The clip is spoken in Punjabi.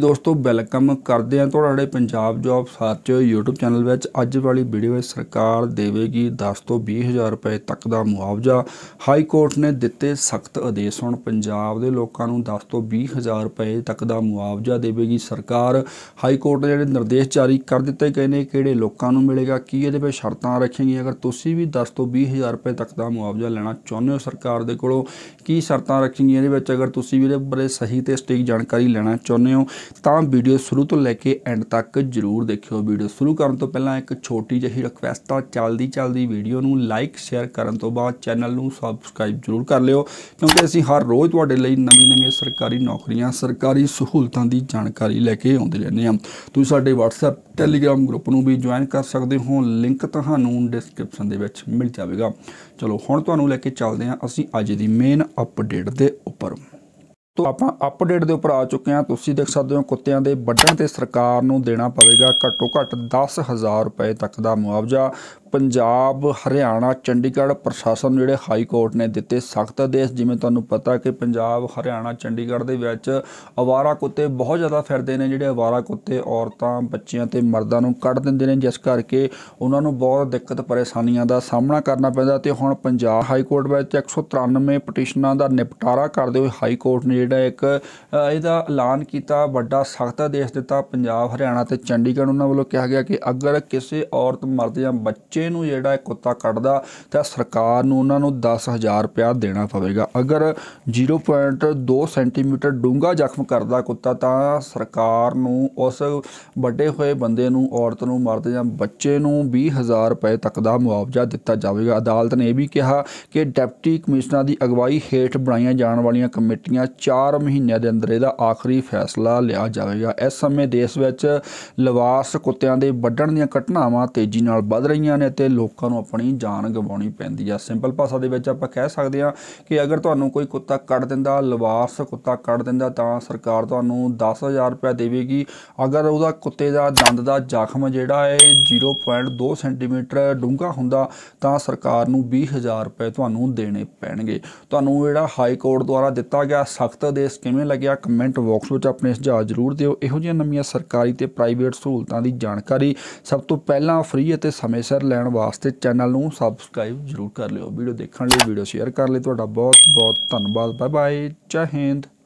ਦੋਸਤੋ ਵੈਲਕਮ ਕਰਦੇ ਤੁਹਾਡਾ ਤੁਹਾਡੇ Punjab job search YouTube channel ਵਿੱਚ ਅੱਜ ਵਾਲੀ ਵੀਡੀਓ ਵਿੱਚ ਸਰਕਾਰ ਦੇਵੇਗੀ 10 ਤੋਂ 20000 ਰੁਪਏ ਤੱਕ ਦਾ ਮੁਆਵਜ਼ਾ ਹਾਈ ਕੋਰਟ ਨੇ ਦਿੱਤੇ ਸਖਤ ਆਦੇਸ਼ ਹੁਣ ਪੰਜਾਬ ਦੇ ਲੋਕਾਂ ਨੂੰ 10 ਤੋਂ 20000 ਰੁਪਏ ਤੱਕ ਦਾ ਮੁਆਵਜ਼ਾ ਦੇਵੇਗੀ ਸਰਕਾਰ ਹਾਈ ਕੋਰਟ ਨੇ ਜਿਹੜੇ ਨਿਰਦੇਸ਼ ਜਾਰੀ ਕਰ ਦਿੱਤੇ ਗਏ ਨੇ ਕਿਹੜੇ ਲੋਕਾਂ ਨੂੰ ਮਿਲੇਗਾ ਕੀ ਇਹਦੇ ਵਿੱਚ ਸ਼ਰਤਾਂ ਰੱਖੀਆਂ ਅਗਰ ਤੁਸੀਂ ਵੀ 10 ਤੋਂ 20000 ਰੁਪਏ ਤੱਕ ਦਾ ਮੁਆਵਜ਼ਾ ਲੈਣਾ ਚਾਹੁੰਦੇ ਹੋ ਸਰਕਾਰ ਦੇ ਕੋਲੋਂ ਕੀ ਸ਼ਰਤਾਂ ਰੱਖੀਆਂ ਇਹਦੇ ਵਿੱਚ ਅਗਰ ਤੁਸੀਂ ਵੀ ਇਹਦੇ ਬਾਰੇ ਸਹੀ ਤੇ ਸਟੀਕ ਜਾਣਕਾਰੀ ਲੈਣਾ ਚਾਹੁੰਦੇ ਹੋ ਤਾਂ ਵੀਡੀਓ ਸ਼ੁਰੂ ਤੋਂ ਲੈ ਕੇ ਐਂਡ ਤੱਕ ਜਰੂਰ ਦੇਖਿਓ ਵੀਡੀਓ ਸ਼ੁਰੂ ਕਰਨ ਤੋਂ ਪਹਿਲਾਂ ਇੱਕ ਛੋਟੀ ਜਿਹੀ ਰਿਕਵੈਸਟ ਆ ਚੱਲਦੀ ਚੱਲਦੀ ਵੀਡੀਓ ਨੂੰ ਲਾਈਕ ਸ਼ੇਅਰ ਕਰਨ ਤੋਂ ਬਾਅਦ ਚੈਨਲ ਨੂੰ ਸਬਸਕ੍ਰਾਈਬ ਜਰੂਰ ਕਰ ਲਿਓ ਕਿਉਂਕਿ ਅਸੀਂ ਹਰ ਰੋਜ਼ ਤੁਹਾਡੇ ਲਈ ਨਵੀਂ-ਨਵੀਂ ਸਰਕਾਰੀ ਨੌਕਰੀਆਂ ਸਰਕਾਰੀ ਸਹੂਲਤਾਂ ਦੀ ਜਾਣਕਾਰੀ ਲੈ ਕੇ ਆਉਂਦੇ ਰਹਿੰਦੇ ਹਾਂ ਤੁਸੀਂ ਸਾਡੇ WhatsApp Telegram ਗਰੁੱਪ ਨੂੰ ਵੀ ਜੁਆਇਨ ਕਰ ਸਕਦੇ ਹੋ ਲਿੰਕ ਤੁਹਾਨੂੰ ਡਿਸਕ੍ਰਿਪਸ਼ਨ ਦੇ ਵਿੱਚ ਮਿਲ ਜਾਵੇਗਾ ਚਲੋ ਹੁਣ ਤੁਹਾਨੂੰ ਲੈ ਕੇ ਚੱਲਦੇ ਹਾਂ ਅਸੀਂ ਅੱਜ ਦੀ ਮੇਨ ਅਪਡੇਟ ਦੇ ਉੱਪਰ ਦੋਸਤੋ ਆਪਾਂ ਅਪਡੇਟ ਦੇ ਉੱਪਰ ਆ ਚੁੱਕੇ ਹਾਂ ਤੁਸੀਂ ਦੇਖ ਸਕਦੇ ਹੋ ਕੁੱਤਿਆਂ ਦੇ ਵੱਢਣ ਤੇ ਸਰਕਾਰ ਨੂੰ ਦੇਣਾ ਪਵੇਗਾ ਘੱਟੋ ਘੱਟ 10000 ਰੁਪਏ ਤੱਕ ਦਾ ਮੁਆਵਜ਼ਾ ਪੰਜਾਬ ਹਰਿਆਣਾ ਚੰਡੀਗੜ੍ਹ ਪ੍ਰਸ਼ਾਸਨ ਜਿਹੜੇ ਹਾਈ ਕੋਰਟ ਨੇ ਦਿੱਤੇ ਸਖਤ ਆਦੇਸ਼ ਜਿਵੇਂ ਤੁਹਾਨੂੰ ਪਤਾ ਕਿ ਪੰਜਾਬ ਹਰਿਆਣਾ ਚੰਡੀਗੜ੍ਹ ਦੇ ਵਿੱਚ ਅਵਾਰਾ ਕੁੱਤੇ ਬਹੁਤ ਜ਼ਿਆਦਾ ਫਿਰਦੇ ਨੇ ਜਿਹੜੇ ਅਵਾਰਾ ਕੁੱਤੇ ਔਰਤਾਂ ਬੱਚਿਆਂ ਤੇ ਮਰਦਾਂ ਨੂੰ ਕੱਢ ਦਿੰਦੇ ਨੇ ਜਿਸ ਕਰਕੇ ਉਹਨਾਂ ਨੂੰ ਬਹੁਤ ਦਿੱਕਤ ਪਰੇਸ਼ਾਨੀਆਂ ਦਾ ਸਾਹਮਣਾ ਕਰਨਾ ਪੈਂਦਾ ਤੇ ਹੁਣ ਪੰਜਾਬ ਹਾਈ ਕੋਰਟ ਵਿੱਚ 193 ਪਟੀਸ਼ਨਾਂ ਦਾ ਨਿਪਟਾਰਾ ਕਰਦੇ ਹੋਏ ਹਾਈ ਕੋਰਟ ਨੇ ਜਿਹੜਾ ਇੱਕ ਇਹਦਾ ਐਲਾਨ ਕੀਤਾ ਵੱਡਾ ਸਖਤ ਆਦੇਸ਼ ਦਿੱਤਾ ਪੰਜਾਬ ਹਰਿਆਣਾ ਤੇ ਚੰਡੀਗੜ੍ਹ ਉਹਨਾਂ ਵੱਲੋਂ ਕਿਹਾ ਗਿਆ ਕਿ ਅਗਰ ਕਿਸੇ ਔਰਤ ਮਰਦ ਜਾਂ ਬੱਚੇ ਨੂੰ ਜਿਹੜਾ ਕੁੱਤਾ ਕੱਢਦਾ ਤਾਂ ਸਰਕਾਰ ਨੂੰ ਉਹਨਾਂ ਨੂੰ 10000 ਰੁਪਏ ਦੇਣਾ ਪਵੇਗਾ ਅਗਰ 0.2 ਸੈਂਟੀਮੀਟਰ ਡੂੰਗਾ ਜ਼ਖਮ ਕਰਦਾ ਕੁੱਤਾ ਤਾਂ ਸਰਕਾਰ ਨੂੰ ਉਸ ਵੱਡੇ ਹੋਏ ਬੰਦੇ ਨੂੰ ਔਰਤ ਨੂੰ ਮਰਦ ਜਾਂ ਬੱਚੇ ਨੂੰ 20000 ਰੁਪਏ ਤੱਕ ਦਾ ਮੁਆਵਜ਼ਾ ਦਿੱਤਾ ਜਾਵੇਗਾ ਅਦਾਲਤ ਨੇ ਇਹ ਵੀ ਕਿਹਾ ਕਿ ਡਿਪਟੀ ਕਮਿਸ਼ਨਰ ਦੀ ਅਗਵਾਈ ਹੇਠ ਬਣਾਈਆਂ ਜਾਣ ਵਾਲੀਆਂ ਕਮੇਟੀਆਂ 4 ਮਹੀਨਿਆਂ ਦੇ ਅੰਦਰ ਇਹਦਾ ਆਖਰੀ ਫੈਸਲਾ ਲਿਆ ਜਾਵੇਗਾ ਇਸ ਸਮੇਂ ਦੇਸ਼ ਵਿੱਚ ਲਵਾਰਸ ਕੁੱਤਿਆਂ ਦੇ ਵੱਢਣ ਦੀਆਂ ਘਟਨਾਵਾਂ ਤੇਜ਼ੀ ਨਾਲ ਵੱਧ ਰਹੀਆਂ ਨੇ ਤੇ ਲੋਕਾਂ ਨੂੰ ਆਪਣੀ ਜਾਨ ਗਵਾਉਣੀ ਪੈਂਦੀ ਆ ਸਿੰਪਲ ਭਾਸ਼ਾ ਦੇ ਵਿੱਚ ਆਪਾਂ ਕਹਿ ਸਕਦੇ ਹਾਂ ਕਿ ਅਗਰ ਤੁਹਾਨੂੰ ਕੋਈ ਕੁੱਤਾ ਕੱਢ ਦਿੰਦਾ ਲਵਾਰਸ ਕੁੱਤਾ ਕੱਢ ਦਿੰਦਾ ਤਾਂ ਸਰਕਾਰ ਤੁਹਾਨੂੰ 10000 ਰੁਪਏ ਦੇਵੇਗੀ ਅਗਰ ਉਹਦਾ ਕੁੱਤੇ ਦਾ ਦੰਦ ਦਾ ਜ਼ਖਮ ਜਿਹੜਾ ਹੈ 0.2 ਸੈਂਟੀਮੀਟਰ ਡੂੰਘਾ ਹੁੰਦਾ ਤਾਂ ਸਰਕਾਰ ਨੂੰ 20000 ਰੁਪਏ ਤੁਹਾਨੂੰ ਦੇਣੇ ਪੈਣਗੇ ਤੁਹਾਨੂੰ ਜਿਹੜਾ ਹਾਈ ਕੋਰਟ ਦੁਆਰਾ ਦਿੱਤਾ ਗਿਆ ਸਖਤ ਦਾ ਦੇਸ਼ ਕਿਵੇਂ ਲੱਗਿਆ ਕਮੈਂਟ ਬਾਕਸ ਵਿੱਚ ਆਪਣੇ ਸੁਝਾਅ ਜ਼ਰੂਰ ਦਿਓ ਇਹੋ ਜਿਹੀਆਂ ਨਵੀਆਂ ਸਰਕਾਰੀ ਤੇ ਪ੍ਰਾਈਵੇਟ ਸਹੂਲਤਾਂ ਦੀ ਜਾਣਕਾਰੀ ਸਭ ਤੋਂ ਪਹਿਲਾਂ ਫ੍ਰੀ ਅਤੇ ਸਮੇਂ ਸਿਰ ਲੈਣ ਵਾਸਤੇ ਚੈਨਲ ਨੂੰ ਸਬਸਕ੍ਰਾਈਬ ਜ਼ਰੂਰ ਕਰ ਲਿਓ ਵੀਡੀਓ ਦੇਖਣ ਲਈ ਵੀਡੀਓ ਸ਼ੇਅਰ ਕਰ ਲਈ ਤੁਹਾਡਾ ਬਹੁਤ ਬਹੁਤ ਧੰਨਵਾਦ ਬਾਏ ਬਾਏ ਜੈ ਹਿੰਦ